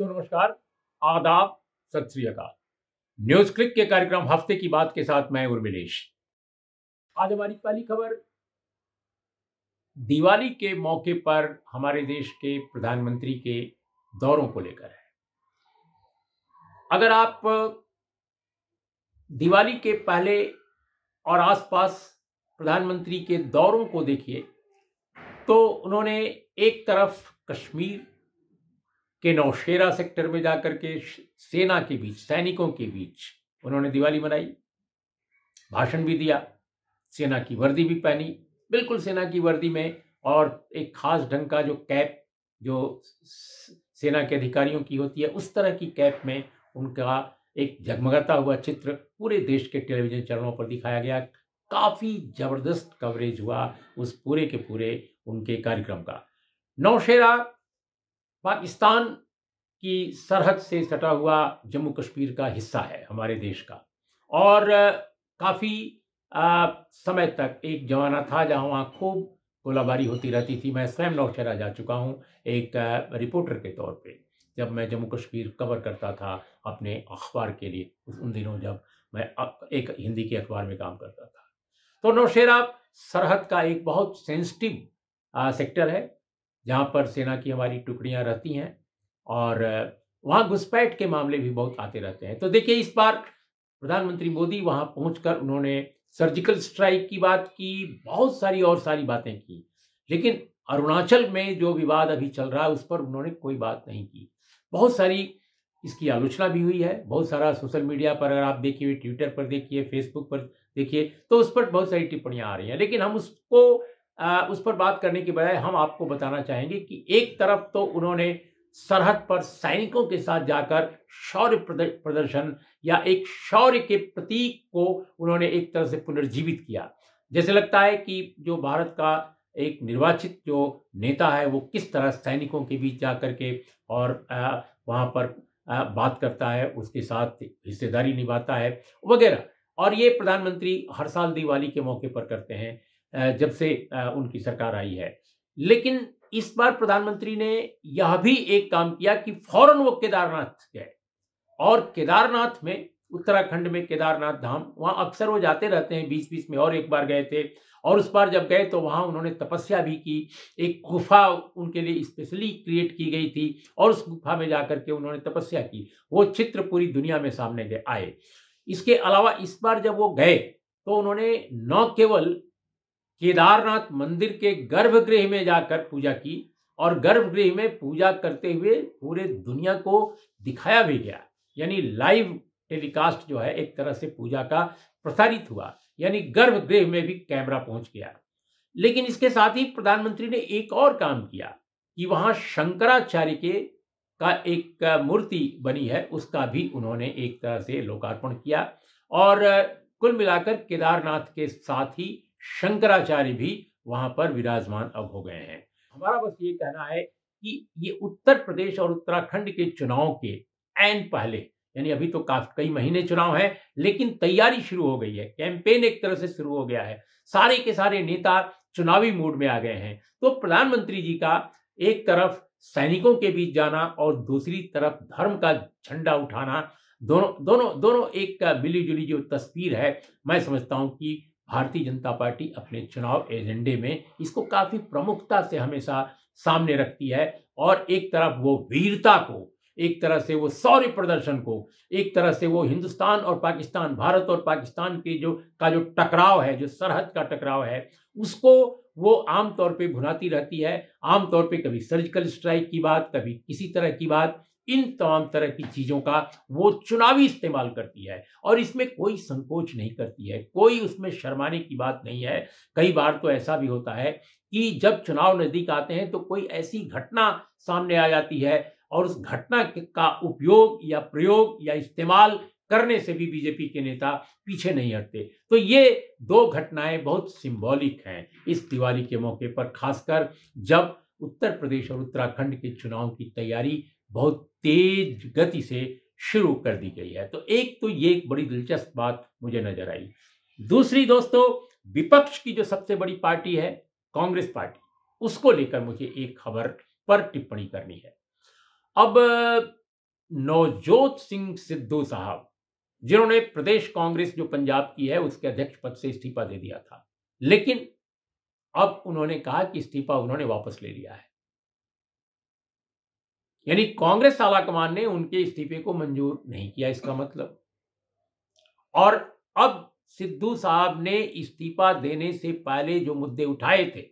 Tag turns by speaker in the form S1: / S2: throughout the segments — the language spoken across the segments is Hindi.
S1: दोस्तों नमस्कार आदाब सत श्रीकाल न्यूज क्लिक के कार्यक्रम हफ्ते की बात के साथ मैं उर्मिलेश आज हमारी पहली खबर दिवाली के मौके पर हमारे देश के प्रधानमंत्री के दौरों को लेकर है अगर आप दिवाली के पहले और आसपास प्रधानमंत्री के दौरों को देखिए तो उन्होंने एक तरफ कश्मीर के नौशेरा सेक्टर में जाकर के सेना के बीच सैनिकों के बीच उन्होंने दिवाली मनाई भाषण भी दिया सेना की वर्दी भी पहनी बिल्कुल सेना की वर्दी में और एक खास ढंग का जो कैप जो सेना के अधिकारियों की होती है उस तरह की कैप में उनका एक जगमगाता हुआ चित्र पूरे देश के टेलीविजन चैनलों पर दिखाया गया काफ़ी ज़बरदस्त कवरेज हुआ उस पूरे के पूरे उनके कार्यक्रम का नौशेरा पाकिस्तान की सरहद से सटा हुआ जम्मू कश्मीर का हिस्सा है हमारे देश का और काफ़ी समय तक एक जमाना था जहाँ वहाँ खूब गोलाबारी होती रहती थी मैं स्वयं नौशहरा जा चुका हूँ एक रिपोर्टर के तौर पे जब मैं जम्मू कश्मीर कवर करता था अपने अखबार के लिए उन दिनों जब मैं एक हिंदी के अखबार में काम करता था तो नौशेरा सरहद का एक बहुत सेंसिटिव सेक्टर है जहाँ पर सेना की हमारी टुकड़ियाँ रहती हैं और वहाँ घुसपैठ के मामले भी बहुत आते रहते हैं तो देखिए इस बार प्रधानमंत्री मोदी वहाँ पहुँच उन्होंने सर्जिकल स्ट्राइक की बात की बहुत सारी और सारी बातें की लेकिन अरुणाचल में जो विवाद अभी चल रहा है उस पर उन्होंने कोई बात नहीं की बहुत सारी इसकी आलोचना भी हुई है बहुत सारा सोशल मीडिया पर अगर आप देखिए ट्विटर पर देखिए फेसबुक पर देखिए तो उस पर बहुत सारी टिप्पणियाँ आ रही हैं लेकिन हम उसको आ, उस पर बात करने के बजाय हम आपको बताना चाहेंगे कि एक तरफ तो उन्होंने सरहद पर सैनिकों के साथ जाकर शौर्य प्रदर्शन या एक शौर्य के प्रतीक को उन्होंने एक तरह से पुनर्जीवित किया जैसे लगता है कि जो भारत का एक निर्वाचित जो नेता है वो किस तरह सैनिकों के बीच जा कर के और वहाँ पर बात करता है उसके साथ हिस्सेदारी निभाता है वगैरह और ये प्रधानमंत्री हर साल दिवाली के मौके पर करते हैं जब से उनकी सरकार आई है लेकिन इस बार प्रधानमंत्री ने यह भी एक काम किया कि फौरन वो केदारनाथ गए और केदारनाथ में उत्तराखंड में केदारनाथ धाम वहां अक्सर वो जाते रहते हैं बीच बीच में और एक बार गए थे और उस बार जब गए तो वहां उन्होंने तपस्या भी की एक गुफा उनके लिए स्पेशली क्रिएट की गई थी और उस गुफा में जाकर के उन्होंने तपस्या की वो चित्र पूरी दुनिया में सामने आए इसके अलावा इस बार जब वो गए तो उन्होंने न केवल केदारनाथ मंदिर के गर्भगृह में जाकर पूजा की और गर्भगृह में पूजा करते हुए पूरे दुनिया को दिखाया भी गया यानी लाइव टेलीकास्ट जो है एक तरह से पूजा का प्रसारित हुआ यानी गर्भगृह में भी कैमरा पहुंच गया लेकिन इसके साथ ही प्रधानमंत्री ने एक और काम किया कि वहां शंकराचार्य के का एक मूर्ति बनी है उसका भी उन्होंने एक तरह से लोकार्पण किया और कुल मिलाकर केदारनाथ के साथ ही शंकराचार्य भी वहां पर विराजमान अब हो गए हैं हमारा बस ये कहना है कि ये उत्तर प्रदेश और उत्तराखंड के चुनाव के एन पहले यानी अभी तो काफी कई महीने चुनाव है लेकिन तैयारी शुरू हो गई है कैंपेन एक तरह से शुरू हो गया है सारे के सारे नेता चुनावी मूड में आ गए हैं तो प्रधानमंत्री जी का एक तरफ सैनिकों के बीच जाना और दूसरी तरफ धर्म का झंडा उठाना दोनों दोनों दोनों एक मिली जुली जो तस्वीर है मैं समझता हूं कि भारतीय जनता पार्टी अपने चुनाव एजेंडे में इसको काफ़ी प्रमुखता से हमेशा सामने रखती है और एक तरफ वो वीरता को एक तरह से वो सौर्य प्रदर्शन को एक तरह से वो हिंदुस्तान और पाकिस्तान भारत और पाकिस्तान के जो का जो टकराव है जो सरहद का टकराव है उसको वो आमतौर पे भुनाती रहती है आमतौर पे कभी सर्जिकल स्ट्राइक की बात कभी किसी तरह की बात इन तमाम तरह की चीज़ों का वो चुनावी इस्तेमाल करती है और इसमें कोई संकोच नहीं करती है कोई उसमें शर्माने की बात नहीं है कई बार तो ऐसा भी होता है कि जब चुनाव नज़दीक आते हैं तो कोई ऐसी घटना सामने आ जाती है और उस घटना का उपयोग या प्रयोग या इस्तेमाल करने से भी बीजेपी के नेता पीछे नहीं हटते तो ये दो घटनाएं बहुत सिंबॉलिक हैं इस दिवाली के मौके पर खासकर जब उत्तर प्रदेश और उत्तराखंड के चुनाव की तैयारी बहुत तेज गति से शुरू कर दी गई है तो एक तो ये एक बड़ी दिलचस्प बात मुझे नजर आई दूसरी दोस्तों विपक्ष की जो सबसे बड़ी पार्टी है कांग्रेस पार्टी उसको लेकर मुझे एक खबर पर टिप्पणी करनी है अब नवजोत सिंह सिद्धू साहब जिन्होंने प्रदेश कांग्रेस जो पंजाब की है उसके अध्यक्ष पद से इस्तीफा दे दिया था लेकिन अब उन्होंने कहा कि इस्तीफा उन्होंने वापस ले लिया है यानी कांग्रेस आलाकमान ने उनके इस्तीफे को मंजूर नहीं किया इसका मतलब और अब सिद्धू साहब ने इस्तीफा देने से पहले जो मुद्दे उठाए थे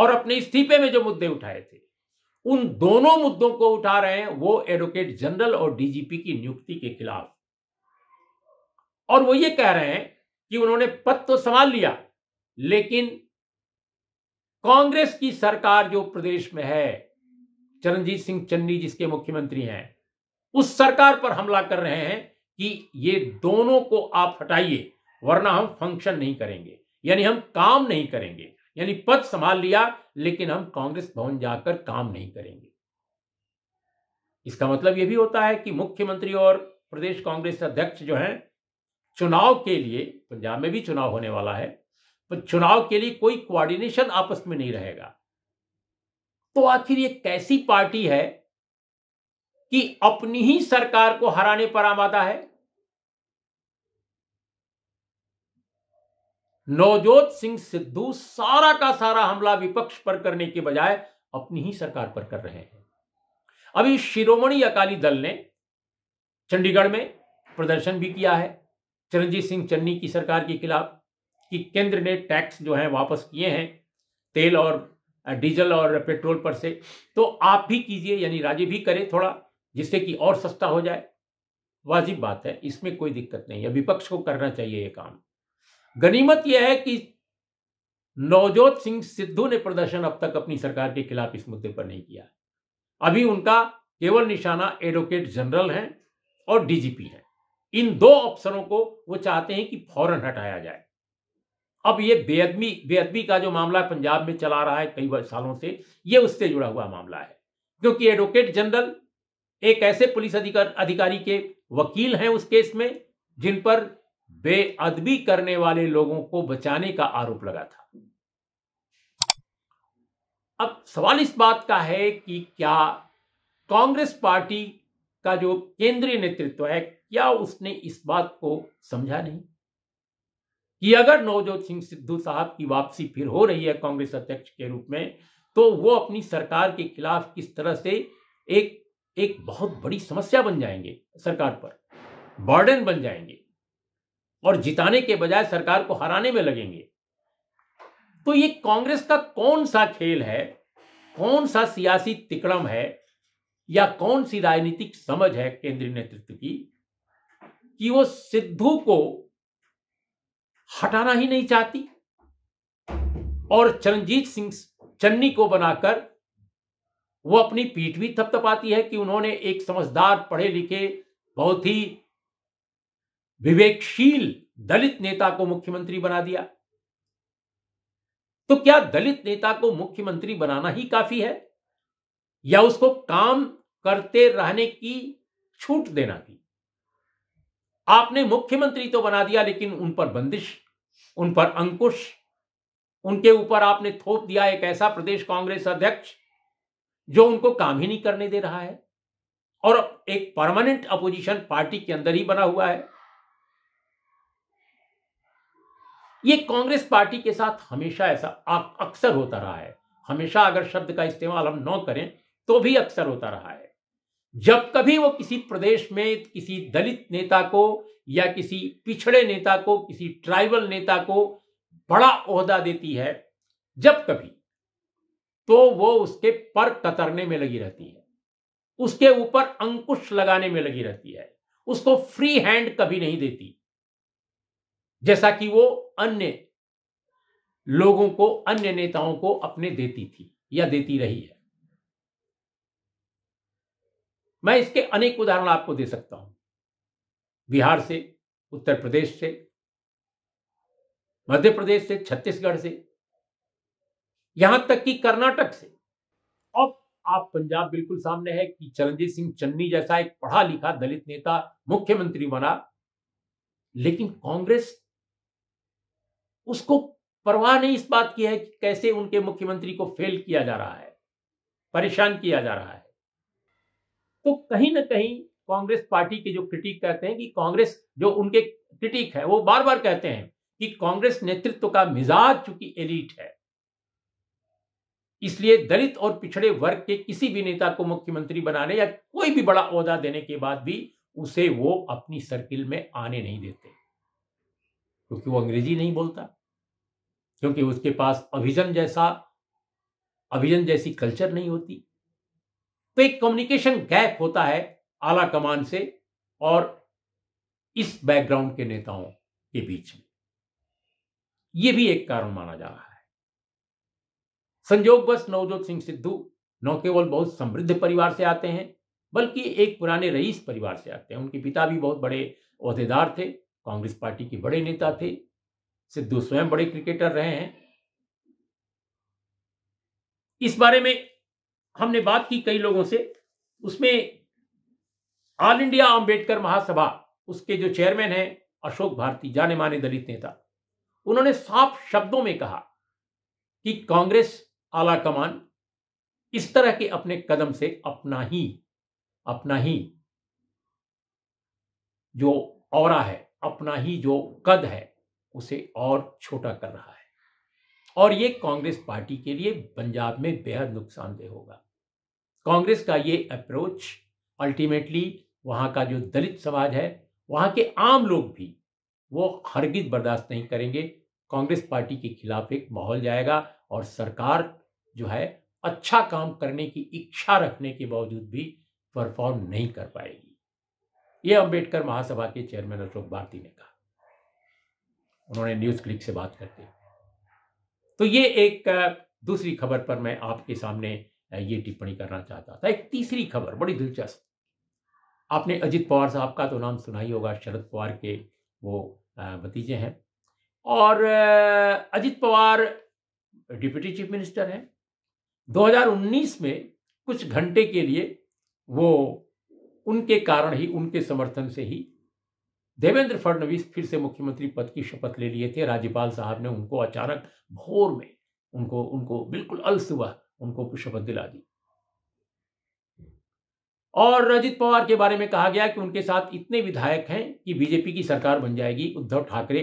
S1: और अपने इस्तीफे में जो मुद्दे उठाए थे उन दोनों मुद्दों को उठा रहे हैं वो एडवोकेट जनरल और डीजीपी की नियुक्ति के खिलाफ और वो ये कह रहे हैं कि उन्होंने पद तो संभाल लिया लेकिन कांग्रेस की सरकार जो प्रदेश में है चरणजीत सिंह चन्नी जिसके मुख्यमंत्री हैं उस सरकार पर हमला कर रहे हैं कि ये दोनों को आप हटाइए वरना हम फंक्शन नहीं करेंगे यानी हम काम नहीं करेंगे यानी पद संभाल लिया लेकिन हम कांग्रेस भवन जाकर काम नहीं करेंगे इसका मतलब यह भी होता है कि मुख्यमंत्री और प्रदेश कांग्रेस अध्यक्ष जो हैं चुनाव के लिए पंजाब में भी चुनाव होने वाला है पर चुनाव के लिए कोई कोऑर्डिनेशन आपस में नहीं रहेगा तो आखिर ये कैसी पार्टी है कि अपनी ही सरकार को हराने पर आमादा है नवजोत सिंह सिद्धू सारा का सारा हमला विपक्ष पर करने के बजाय अपनी ही सरकार पर कर रहे हैं अभी शिरोमणि अकाली दल ने चंडीगढ़ में प्रदर्शन भी किया है चरणजीत सिंह चन्नी की सरकार के खिलाफ कि केंद्र ने टैक्स जो है वापस किए हैं तेल और डीजल और पेट्रोल पर से तो आप भी कीजिए यानी राजी भी करें थोड़ा जिससे कि और सस्ता हो जाए वाजिब बात है इसमें कोई दिक्कत नहीं है विपक्ष को करना चाहिए ये काम गनीमत यह है कि नवजोत सिंह सिद्धू ने प्रदर्शन अब तक अपनी सरकार के खिलाफ इस मुद्दे पर नहीं किया अभी उनका केवल निशाना एडवोकेट जनरल है और डीजीपी है इन दो अफसरों को वो चाहते हैं कि फौरन हटाया जाए अब ये बेअदबी बेअदबी का जो मामला पंजाब में चला रहा है कई सालों से ये उससे जुड़ा हुआ मामला है क्योंकि एडवोकेट जनरल एक ऐसे पुलिस अधिकार अधिकारी के वकील हैं उस केस में जिन पर बेअदबी करने वाले लोगों को बचाने का आरोप लगा था अब सवाल इस बात का है कि क्या कांग्रेस पार्टी का जो केंद्रीय नेतृत्व है क्या उसने इस बात को समझा नहीं कि अगर नवजोत सिंह सिद्धू साहब की वापसी फिर हो रही है कांग्रेस अध्यक्ष के रूप में तो वो अपनी सरकार के खिलाफ किस तरह से एक एक बहुत बड़ी समस्या बन जाएंगे सरकार पर बर्डन बन जाएंगे और जिताने के बजाय सरकार को हराने में लगेंगे तो ये कांग्रेस का कौन सा खेल है कौन सा सियासी तिकड़म है या कौन सी राजनीतिक समझ है केंद्रीय नेतृत्व की कि वो सिद्धू को हटाना ही नहीं चाहती और चरणजीत सिंह चन्नी को बनाकर वो अपनी पीठ भी थपथपाती है कि उन्होंने एक समझदार पढ़े लिखे बहुत ही विवेकशील दलित नेता को मुख्यमंत्री बना दिया तो क्या दलित नेता को मुख्यमंत्री बनाना ही काफी है या उसको काम करते रहने की छूट देना भी आपने मुख्यमंत्री तो बना दिया लेकिन उन पर बंदिश उन पर अंकुश उनके ऊपर आपने थोप दिया एक ऐसा प्रदेश कांग्रेस अध्यक्ष जो उनको काम ही नहीं करने दे रहा है और एक परमानेंट अपोजिशन पार्टी के अंदर ही बना हुआ है ये कांग्रेस पार्टी के साथ हमेशा ऐसा अक्सर होता रहा है हमेशा अगर शब्द का इस्तेमाल हम न करें तो भी अक्सर होता रहा है जब कभी वो किसी प्रदेश में किसी दलित नेता को या किसी पिछड़े नेता को किसी ट्राइबल नेता को बड़ा ओहदा देती है जब कभी तो वो उसके पर कतरने में लगी रहती है उसके ऊपर अंकुश लगाने में लगी रहती है उसको फ्री हैंड कभी नहीं देती जैसा कि वो अन्य लोगों को अन्य नेताओं को अपने देती थी या देती रही है मैं इसके अनेक उदाहरण आपको दे सकता हूं बिहार से उत्तर प्रदेश से मध्य प्रदेश से छत्तीसगढ़ से यहां तक कि कर्नाटक से अब आप पंजाब बिल्कुल सामने है कि चरणजीत सिंह चन्नी जैसा एक पढ़ा लिखा दलित नेता मुख्यमंत्री बना लेकिन कांग्रेस उसको परवाह नहीं इस बात की है कि कैसे उनके मुख्यमंत्री को फेल किया जा रहा है परेशान किया जा रहा है तो कहीं ना कहीं कांग्रेस पार्टी के जो क्रिटिक कहते हैं कि कांग्रेस जो उनके क्रिटिक है वो बार बार कहते हैं कि कांग्रेस नेतृत्व का मिजाज चूंकि एलिट है इसलिए दलित और पिछड़े वर्ग के किसी भी नेता को मुख्यमंत्री बनाने या कोई भी बड़ा अहदा देने के बाद भी उसे वो अपनी सर्किल में आने नहीं देते क्योंकि वो अंग्रेजी नहीं बोलता क्योंकि उसके पास अभिजन जैसा अभिजन जैसी कल्चर नहीं होती तो एक कम्युनिकेशन गैप होता है आला कमान से और इस बैकग्राउंड के नेताओं के बीच में यह भी एक कारण माना जा रहा है संजोग बस नवजोत सिंह सिद्धू न केवल बहुत समृद्ध परिवार से आते हैं बल्कि एक पुराने रईस परिवार से आते हैं उनके पिता भी बहुत बड़े अहदेदार थे कांग्रेस पार्टी के बड़े नेता थे सिद्धू स्वयं बड़े क्रिकेटर रहे हैं इस बारे में हमने बात की कई लोगों से उसमें ऑल इंडिया अंबेडकर महासभा उसके जो चेयरमैन हैं अशोक भारती जाने माने दलित नेता उन्होंने साफ शब्दों में कहा कि कांग्रेस आला कमान इस तरह के अपने कदम से अपना ही अपना ही जो और है अपना ही जो कद है उसे और छोटा कर रहा है और यह कांग्रेस पार्टी के लिए पंजाब में बेहद नुकसानदेह होगा कांग्रेस का ये अप्रोच अल्टीमेटली वहाँ का जो दलित समाज है वहाँ के आम लोग भी वो हरगिज बर्दाश्त नहीं करेंगे कांग्रेस पार्टी के खिलाफ एक माहौल जाएगा और सरकार जो है अच्छा काम करने की इच्छा रखने के बावजूद भी परफॉर्म नहीं कर पाएगी ये अंबेडकर महासभा के चेयरमैन अशोक भारती ने कहा उन्होंने न्यूज क्लिक से बात करते तो ये एक दूसरी खबर पर मैं आपके सामने ये टिप्पणी करना चाहता था एक तीसरी खबर बड़ी दिलचस्प आपने अजित पवार साहब का तो नाम सुना ही होगा शरद पवार के वो भतीजे हैं और Ajit Pawar deputy chief minister हैं 2019 में कुछ घंटे के लिए वो उनके कारण ही उनके समर्थन से ही देवेंद्र फडणवीस फिर से मुख्यमंत्री पद की शपथ ले लिए थे राज्यपाल साहब ने उनको अचानक भोर में उनको उनको बिल्कुल अलसुबह उनको शपथ दिला दी और अजित पवार के बारे में कहा गया कि उनके साथ इतने विधायक हैं कि बीजेपी की सरकार बन जाएगी उद्धव ठाकरे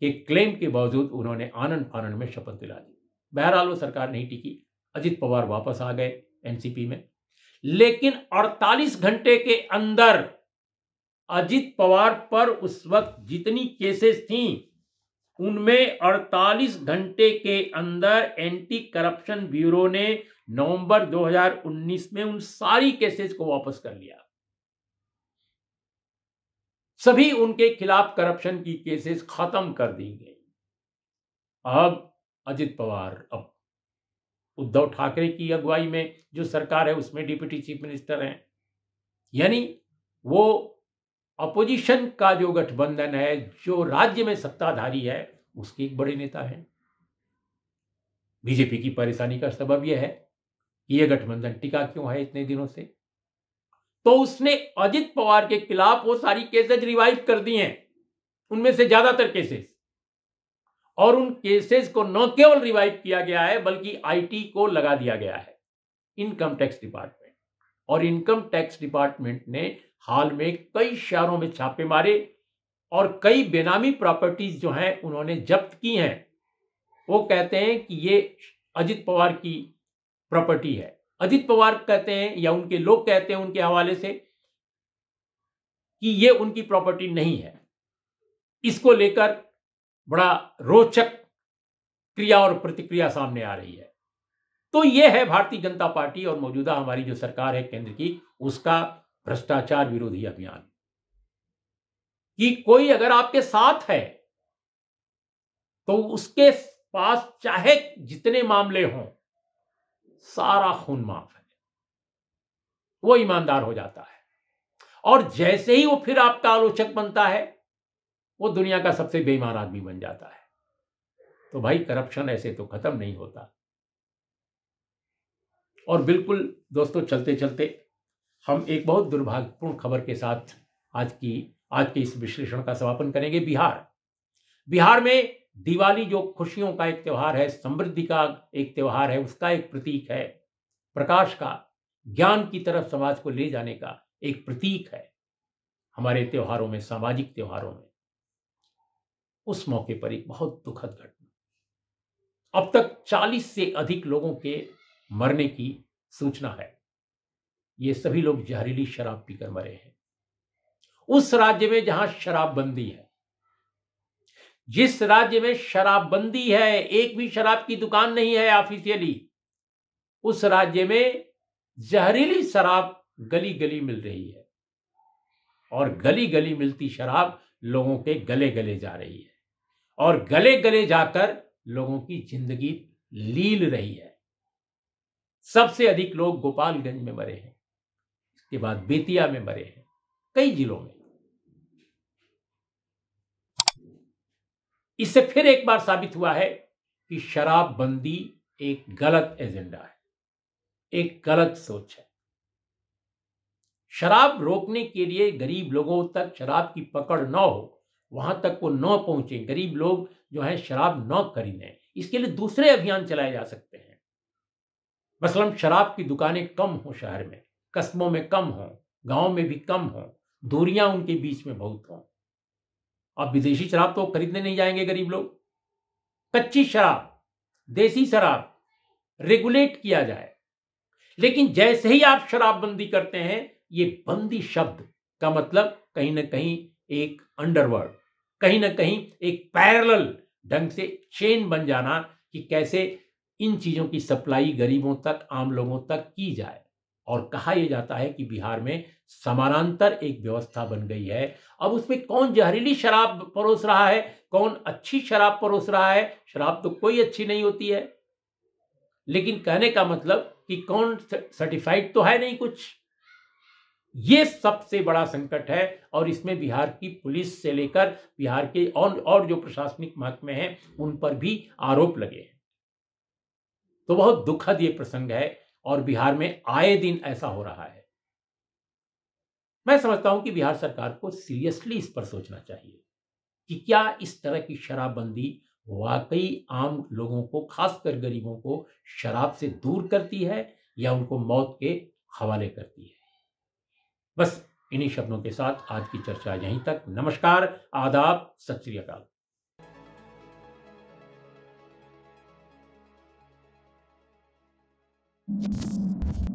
S1: के क्लेम के बावजूद उन्होंने आनंद फानंद में शपथ दिला दी बहरहाल वो सरकार नहीं टिकी अजित पवार वापस आ गए एनसीपी में लेकिन 48 घंटे के अंदर अजित पवार पर उस वक्त जितनी केसेस थी उनमें 48 घंटे के अंदर एंटी करप्शन ब्यूरो ने नवंबर 2019 में उन सारी केसेस को वापस कर लिया सभी उनके खिलाफ करप्शन की केसेस खत्म कर दी गई अब अजित पवार अब उद्धव ठाकरे की अगुवाई में जो सरकार है उसमें डिप्टी चीफ मिनिस्टर हैं यानी वो अपोजिशन का जो गठबंधन है जो राज्य में सत्ताधारी है उसके एक बड़े नेता है बीजेपी की परेशानी का सबब यह है कि यह गठबंधन टिका क्यों है इतने दिनों से तो उसने अजित पवार के खिलाफ वो सारी केसेज रिवाइव कर दी हैं उनमें से ज्यादातर केसेस और उन केसेस को न केवल रिवाइव किया गया है बल्कि आईटी को लगा दिया गया है इनकम टैक्स डिपार्टमेंट और इनकम टैक्स डिपार्टमेंट ने हाल में कई शहरों में छापे मारे और कई बेनामी प्रॉपर्टीज जो हैं उन्होंने जब्त की हैं वो कहते हैं कि ये अजित पवार की प्रॉपर्टी है अजित पवार कहते हैं या उनके लोग कहते हैं उनके हवाले से कि ये उनकी प्रॉपर्टी नहीं है इसको लेकर बड़ा रोचक क्रिया और प्रतिक्रिया सामने आ रही है तो ये है भारतीय जनता पार्टी और मौजूदा हमारी जो सरकार है केंद्र की उसका भ्रष्टाचार विरोधी अभियान कि कोई अगर आपके साथ है तो उसके पास चाहे जितने मामले हों सारा खून माफ है वो ईमानदार हो जाता है और जैसे ही वो फिर आपका आलोचक बनता है वो दुनिया का सबसे बेईमान आदमी बन जाता है तो भाई करप्शन ऐसे तो खत्म नहीं होता और बिल्कुल दोस्तों चलते चलते हम एक बहुत दुर्भाग्यपूर्ण खबर के साथ आज की आज के इस विश्लेषण का समापन करेंगे बिहार बिहार में दिवाली जो खुशियों का एक त्यौहार है समृद्धि का एक त्यौहार है उसका एक प्रतीक है प्रकाश का ज्ञान की तरफ समाज को ले जाने का एक प्रतीक है हमारे त्योहारों में सामाजिक त्योहारों में उस मौके पर एक बहुत दुखद घटना अब तक 40 से अधिक लोगों के मरने की सूचना है ये सभी लोग जहरीली शराब पीकर मरे हैं उस राज्य में जहां शराबबंदी है जिस राज्य में शराबबंदी है एक भी शराब की दुकान नहीं है ऑफिशियली उस राज्य में जहरीली शराब गली गली मिल रही है और गली गली मिलती शराब लोगों के गले गले जा रही है और गले गले जाकर लोगों की जिंदगी लील रही है सबसे अधिक लोग गोपालगंज में मरे हैं के बाद बेतिया में मरे हैं कई जिलों में इससे फिर एक बार साबित हुआ है कि शराबबंदी एक गलत एजेंडा है एक गलत सोच है शराब रोकने के लिए गरीब लोगों तक शराब की पकड़ न हो वहां तक वो न पहुंचे गरीब लोग जो है शराब न खरीदें इसके लिए दूसरे अभियान चलाए जा सकते हैं मसलन शराब की दुकानें कम हो शहर में कस्बों में कम हों गांव में भी कम हों दूरियां उनके बीच में बहुत हों अब विदेशी शराब तो खरीदने नहीं जाएंगे गरीब लोग कच्ची शराब देसी शराब रेगुलेट किया जाए लेकिन जैसे ही आप शराबबंदी करते हैं ये बंदी शब्द का मतलब कहीं ना कहीं एक अंडरवर्ड कहीं ना कहीं एक पैरल ढंग से चेन बन जाना कि कैसे इन चीजों की सप्लाई गरीबों तक आम लोगों तक की जाए और कहा यह जाता है कि बिहार में समानांतर एक व्यवस्था बन गई है अब उसमें कौन जहरीली शराब परोस रहा है कौन अच्छी शराब परोस रहा है शराब तो कोई अच्छी नहीं होती है लेकिन कहने का मतलब कि कौन सर्टिफाइड तो है नहीं कुछ ये सबसे बड़ा संकट है और इसमें बिहार की पुलिस से लेकर बिहार के और और जो प्रशासनिक महकमे हैं उन पर भी आरोप लगे हैं तो बहुत दुखद ये प्रसंग है और बिहार में आए दिन ऐसा हो रहा है मैं समझता हूं कि बिहार सरकार को सीरियसली इस पर सोचना चाहिए कि क्या इस तरह की शराबबंदी वाकई आम लोगों को खासकर गरीबों को शराब से दूर करती है या उनको मौत के हवाले करती है बस इन्हीं शब्दों के साथ आज की चर्चा यहीं तक नमस्कार आदाब सत श्री अकाल Thank you.